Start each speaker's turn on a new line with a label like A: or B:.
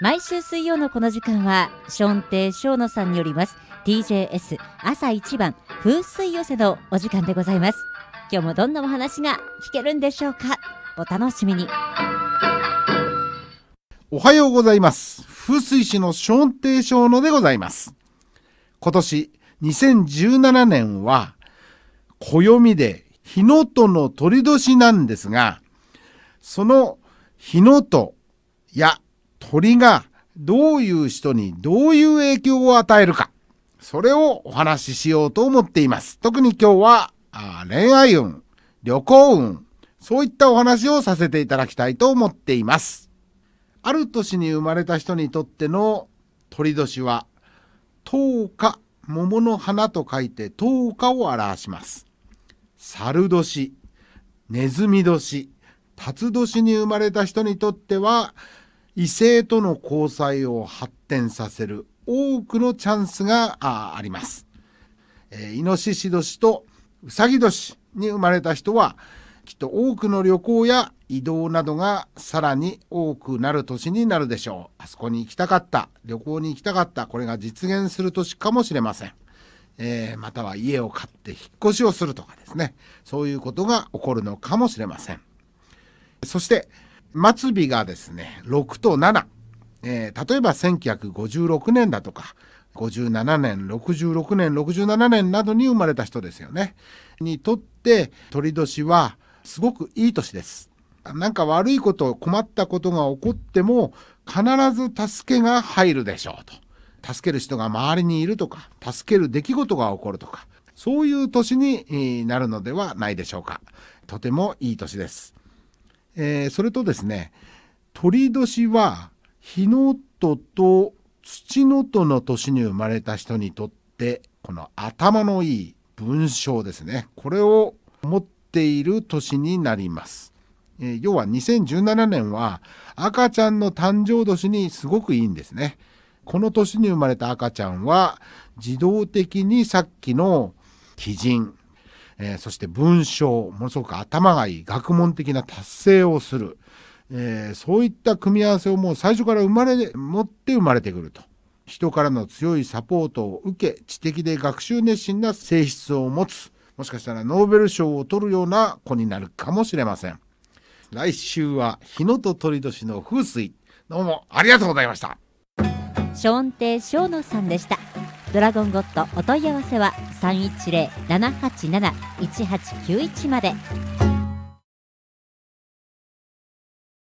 A: 毎週水曜のこの時間は、ションテー野さんによります TJS 朝一番風水寄せのお時間でございます。今日もどんなお話が聞けるんでしょうかお楽しみに。
B: おはようございます。風水師のションテー野でございます。今年2017年は、暦で日のとの鳥年なんですが、その日のとや鳥がどういう人にどういう影響を与えるか、それをお話ししようと思っています。特に今日は恋愛運、旅行運、そういったお話をさせていただきたいと思っています。ある年に生まれた人にとっての鳥年は、10日、桃の花と書いて10日を表します。猿年、ネズミ年、辰年に生まれた人にとっては、異性との交際を発展させる多くのチャンスがあります。えー、イノシシ年とウサギ年に生まれた人は、きっと多くの旅行や移動などがさらに多くなる年になるでしょう。あそこに行きたかった、旅行に行きたかった、これが実現する年かもしれません。えー、または家を買って引っ越しをするとかですね、そういうことが起こるのかもしれません。そして、末尾がですね6と7、えー、例えば1956年だとか57年66年67年などに生まれた人ですよねにとって鳥年はすごくいい年ですなんか悪いこと困ったことが起こっても必ず助けが入るでしょうと助ける人が周りにいるとか助ける出来事が起こるとかそういう年になるのではないでしょうかとてもいい年ですえー、それとですね鳥年は日の音と土の音の年に生まれた人にとってこの頭のいい文章ですねこれを持っている年になります。え要は2017年は赤ちゃんの誕生年にすごくいいんですね。この年に生まれた赤ちゃんは自動的にさっきの基人えー、そして文章ものすごく頭がいい学問的な達成をする、えー、そういった組み合わせをもう最初から生まれ持って生まれてくると人からの強いサポートを受け知的で学習熱心な性質を持つもしかしたらノーベル賞を取るような子になるかもしれません来週は日野と鳥年の風水どうもありがとうございましたショーンョ
A: 翔ノさんでしたドラゴンゴットお問い合わせは310-787-1891まで。